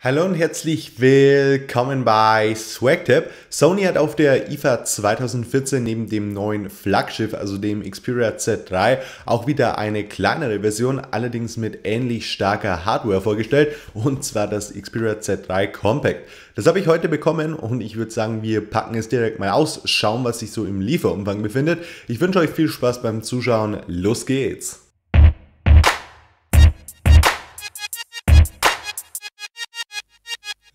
Hallo und herzlich willkommen bei SwagTap. Sony hat auf der IFA 2014 neben dem neuen Flaggschiff, also dem Xperia Z3, auch wieder eine kleinere Version, allerdings mit ähnlich starker Hardware vorgestellt, und zwar das Xperia Z3 Compact. Das habe ich heute bekommen und ich würde sagen, wir packen es direkt mal aus, schauen, was sich so im Lieferumfang befindet. Ich wünsche euch viel Spaß beim Zuschauen. Los geht's!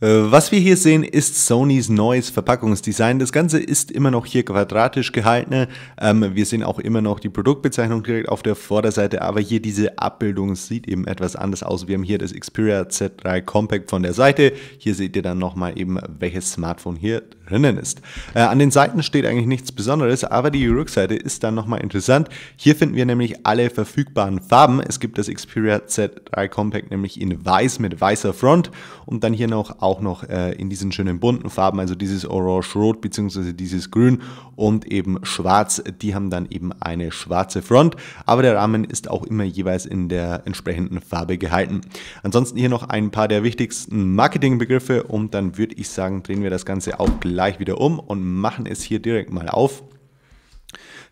Äh, was wir hier sehen, ist Sonys neues Verpackungsdesign. Das Ganze ist immer noch hier quadratisch gehalten. Ähm, wir sehen auch immer noch die Produktbezeichnung direkt auf der Vorderseite, aber hier diese Abbildung sieht eben etwas anders aus. Wir haben hier das Xperia Z3 Compact von der Seite. Hier seht ihr dann nochmal eben, welches Smartphone hier drinnen ist. Äh, an den Seiten steht eigentlich nichts Besonderes, aber die Rückseite ist dann nochmal interessant. Hier finden wir nämlich alle verfügbaren Farben. Es gibt das Xperia Z3 Compact nämlich in weiß mit weißer Front und dann hier noch auch auch noch äh, in diesen schönen bunten Farben, also dieses Orange-Rot bzw. dieses Grün und eben Schwarz. Die haben dann eben eine schwarze Front, aber der Rahmen ist auch immer jeweils in der entsprechenden Farbe gehalten. Ansonsten hier noch ein paar der wichtigsten Marketingbegriffe und dann würde ich sagen, drehen wir das Ganze auch gleich wieder um und machen es hier direkt mal auf.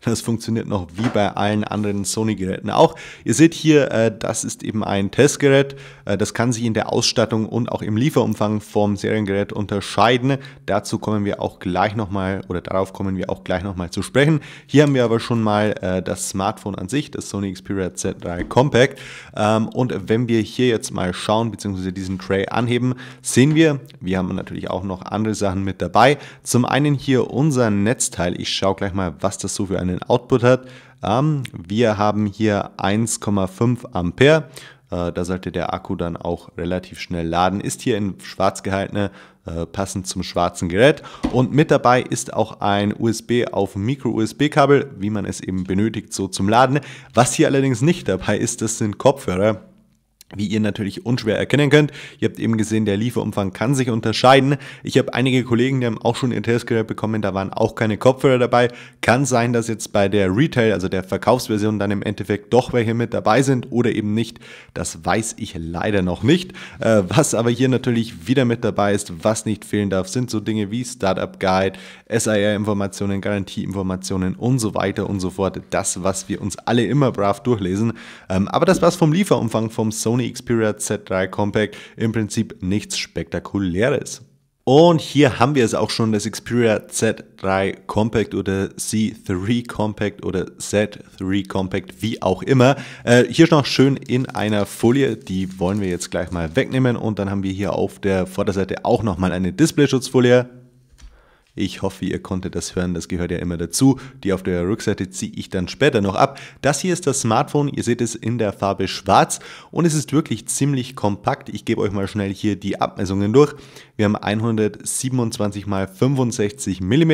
Das funktioniert noch wie bei allen anderen Sony-Geräten auch. Ihr seht hier, äh, das ist eben ein Testgerät. Äh, das kann sich in der Ausstattung und auch im Lieferumfang vom Seriengerät unterscheiden. Dazu kommen wir auch gleich nochmal oder darauf kommen wir auch gleich nochmal zu sprechen. Hier haben wir aber schon mal äh, das Smartphone an sich, das Sony Xperia Z3 Compact. Ähm, und wenn wir hier jetzt mal schauen, beziehungsweise diesen Tray anheben, sehen wir, wir haben natürlich auch noch andere Sachen mit dabei. Zum einen hier unser Netzteil. Ich schaue gleich mal, was das so für eine einen Output hat. Ähm, wir haben hier 1,5 Ampere. Äh, da sollte der Akku dann auch relativ schnell laden. Ist hier in schwarz gehalten, äh, passend zum schwarzen Gerät. Und mit dabei ist auch ein USB auf Micro-USB-Kabel, wie man es eben benötigt, so zum Laden. Was hier allerdings nicht dabei ist, das sind Kopfhörer wie ihr natürlich unschwer erkennen könnt. Ihr habt eben gesehen, der Lieferumfang kann sich unterscheiden. Ich habe einige Kollegen, die haben auch schon ihr Testgerät bekommen, da waren auch keine Kopfhörer dabei. Kann sein, dass jetzt bei der Retail, also der Verkaufsversion, dann im Endeffekt doch welche mit dabei sind oder eben nicht. Das weiß ich leider noch nicht. Äh, was aber hier natürlich wieder mit dabei ist, was nicht fehlen darf, sind so Dinge wie Startup Guide, SIR-Informationen, Garantieinformationen und so weiter und so fort. Das, was wir uns alle immer brav durchlesen. Ähm, aber das war's vom Lieferumfang vom Sony Sony Xperia Z3 Compact im Prinzip nichts Spektakuläres. Und hier haben wir es auch schon, das Xperia Z3 Compact oder C3 Compact oder Z3 Compact, wie auch immer. Äh, hier noch schön in einer Folie, die wollen wir jetzt gleich mal wegnehmen. Und dann haben wir hier auf der Vorderseite auch nochmal eine Displayschutzfolie ich hoffe, ihr konntet das hören, das gehört ja immer dazu. Die auf der Rückseite ziehe ich dann später noch ab. Das hier ist das Smartphone, ihr seht es in der Farbe schwarz und es ist wirklich ziemlich kompakt. Ich gebe euch mal schnell hier die Abmessungen durch. Wir haben 127 mal 65 mm.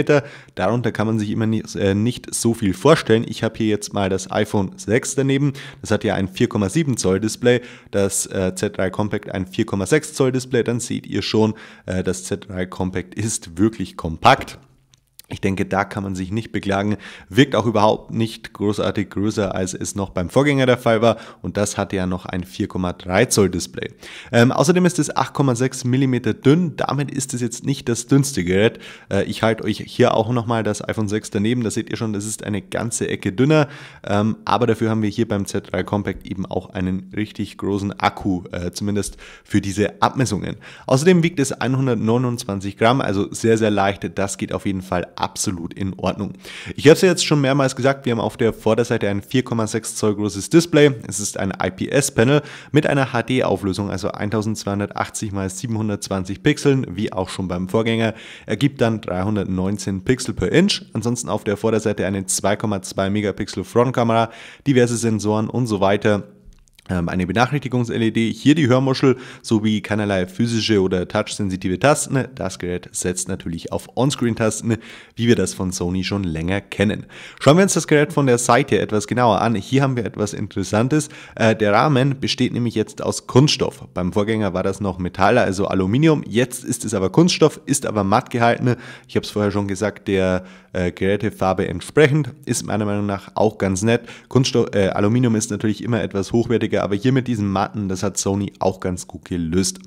Darunter kann man sich immer nicht, äh, nicht so viel vorstellen. Ich habe hier jetzt mal das iPhone 6 daneben. Das hat ja ein 4,7 Zoll Display. Das äh, Z3 Compact ein 4,6 Zoll Display. Dann seht ihr schon, äh, das Z3 Compact ist wirklich kompakt. Ich denke, da kann man sich nicht beklagen. Wirkt auch überhaupt nicht großartig größer, als es noch beim Vorgänger der Fall war. Und das hatte ja noch ein 4,3 Zoll Display. Ähm, außerdem ist es 8,6 mm dünn. Damit ist es jetzt nicht das dünnste Gerät. Äh, ich halte euch hier auch nochmal das iPhone 6 daneben. Da seht ihr schon, das ist eine ganze Ecke dünner. Ähm, aber dafür haben wir hier beim Z3 Compact eben auch einen richtig großen Akku, äh, zumindest für diese Abmessungen. Außerdem wiegt es 129 Gramm, also sehr, sehr leicht. Das geht auf jeden Fall absolut in Ordnung. Ich habe es ja jetzt schon mehrmals gesagt, wir haben auf der Vorderseite ein 4,6 Zoll großes Display. Es ist ein IPS-Panel mit einer HD-Auflösung, also 1280 x 720 Pixeln, wie auch schon beim Vorgänger, ergibt dann 319 Pixel per Inch. Ansonsten auf der Vorderseite eine 2,2 Megapixel Frontkamera, diverse Sensoren und so weiter. Ähm, eine Benachrichtigungs-LED, hier die Hörmuschel sowie keinerlei physische oder touchsensitive Tasten. Das Gerät setzt natürlich auf Onscreen-Tasten, wie wir das von Sony schon länger kennen. Schauen wir uns das Gerät von der Seite etwas genauer an. Hier haben wir etwas Interessantes. Äh, der Rahmen besteht nämlich jetzt aus Kunststoff. Beim Vorgänger war das noch Metall, also Aluminium. Jetzt ist es aber Kunststoff, ist aber matt gehalten. Ich habe es vorher schon gesagt, der äh, Gerätefarbe entsprechend ist meiner Meinung nach auch ganz nett. Kunststoff, äh, Aluminium ist natürlich immer etwas hochwertiger Einblicke, aber hier mit diesen Matten, das hat Sony auch ganz gut gelöst.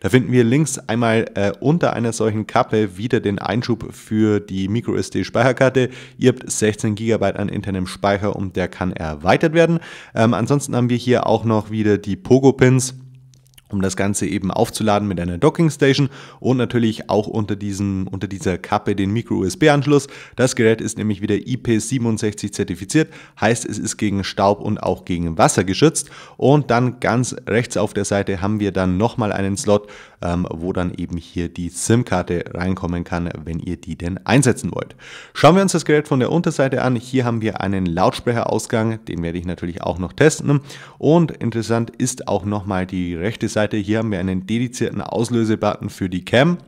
Da finden wir links einmal äh, unter einer solchen Kappe wieder den Einschub für die MicroSD-Speicherkarte. Ihr habt 16 GB an internem Speicher und der kann erweitert werden. Ähm, ansonsten haben wir hier auch noch wieder die Pogo-Pins um das Ganze eben aufzuladen mit einer Docking Station und natürlich auch unter, diesem, unter dieser Kappe den Micro-USB-Anschluss. Das Gerät ist nämlich wieder IP67 zertifiziert, heißt es ist gegen Staub und auch gegen Wasser geschützt. Und dann ganz rechts auf der Seite haben wir dann nochmal einen Slot, ähm, wo dann eben hier die SIM-Karte reinkommen kann, wenn ihr die denn einsetzen wollt. Schauen wir uns das Gerät von der Unterseite an. Hier haben wir einen Lautsprecherausgang, den werde ich natürlich auch noch testen. Und interessant ist auch nochmal die rechte Seite Seite. Hier haben wir einen dedizierten Auslösebutton für die Cam.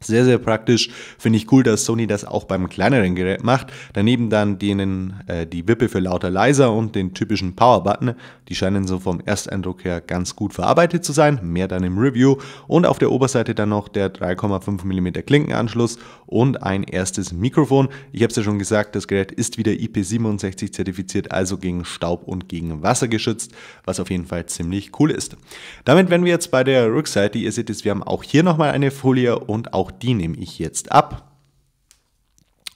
Sehr, sehr praktisch. Finde ich cool, dass Sony das auch beim kleineren Gerät macht. Daneben dann denen äh, die Wippe für lauter leiser und den typischen Power-Button. Die scheinen so vom Ersteindruck her ganz gut verarbeitet zu sein. Mehr dann im Review. Und auf der Oberseite dann noch der 3,5 mm Klinkenanschluss und ein erstes Mikrofon. Ich habe es ja schon gesagt, das Gerät ist wieder IP67 zertifiziert, also gegen Staub und gegen Wasser geschützt, was auf jeden Fall ziemlich cool ist. Damit wären wir jetzt bei der Rückseite. Ihr seht es, wir haben auch hier nochmal eine Folie und auch auch die nehme ich jetzt ab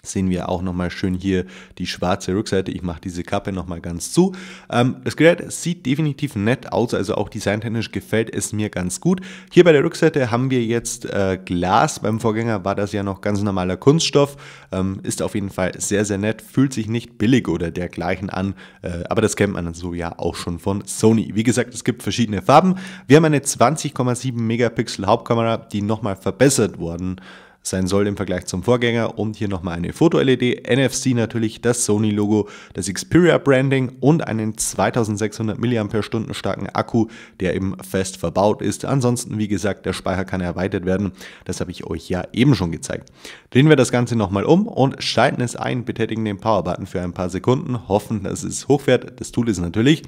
sehen wir auch nochmal schön hier die schwarze Rückseite. Ich mache diese Kappe nochmal ganz zu. Ähm, das Gerät sieht definitiv nett aus, also auch designtechnisch gefällt es mir ganz gut. Hier bei der Rückseite haben wir jetzt äh, Glas, beim Vorgänger war das ja noch ganz normaler Kunststoff. Ähm, ist auf jeden Fall sehr, sehr nett, fühlt sich nicht billig oder dergleichen an, äh, aber das kennt man so ja auch schon von Sony. Wie gesagt, es gibt verschiedene Farben. Wir haben eine 20,7 Megapixel Hauptkamera, die nochmal verbessert worden ist sein soll im Vergleich zum Vorgänger. Und hier nochmal eine Foto-LED, NFC natürlich, das Sony-Logo, das Xperia-Branding und einen 2600 mAh starken Akku, der eben fest verbaut ist. Ansonsten, wie gesagt, der Speicher kann erweitert werden. Das habe ich euch ja eben schon gezeigt. Drehen wir das Ganze nochmal um und schalten es ein, betätigen den Power-Button für ein paar Sekunden, hoffen, dass es hochfährt. Das tut es natürlich.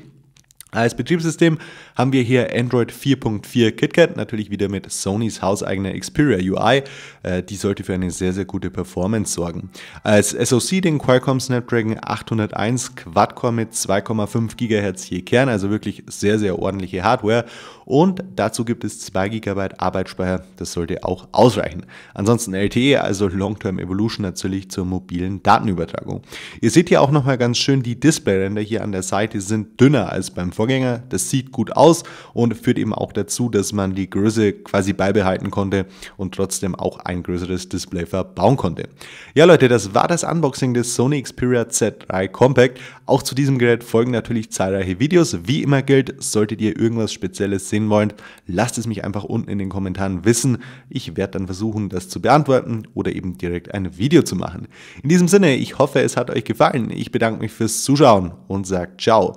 Als Betriebssystem haben wir hier Android 4.4 KitKat, natürlich wieder mit Sonys hauseigener Xperia UI. Äh, die sollte für eine sehr, sehr gute Performance sorgen. Als SoC den Qualcomm Snapdragon 801 Quad-Core mit 2,5 GHz je Kern, also wirklich sehr, sehr ordentliche Hardware. Und dazu gibt es 2 GB Arbeitsspeicher, das sollte auch ausreichen. Ansonsten LTE, also Long-Term Evolution natürlich zur mobilen Datenübertragung. Ihr seht hier auch nochmal ganz schön, die Displayränder hier an der Seite sind dünner als beim Vorgänger. Vorgänger. Das sieht gut aus und führt eben auch dazu, dass man die Größe quasi beibehalten konnte und trotzdem auch ein größeres Display verbauen konnte. Ja Leute, das war das Unboxing des Sony Xperia Z3 Compact. Auch zu diesem Gerät folgen natürlich zahlreiche Videos. Wie immer gilt, solltet ihr irgendwas Spezielles sehen wollen, lasst es mich einfach unten in den Kommentaren wissen. Ich werde dann versuchen, das zu beantworten oder eben direkt ein Video zu machen. In diesem Sinne, ich hoffe, es hat euch gefallen. Ich bedanke mich fürs Zuschauen und sage ciao.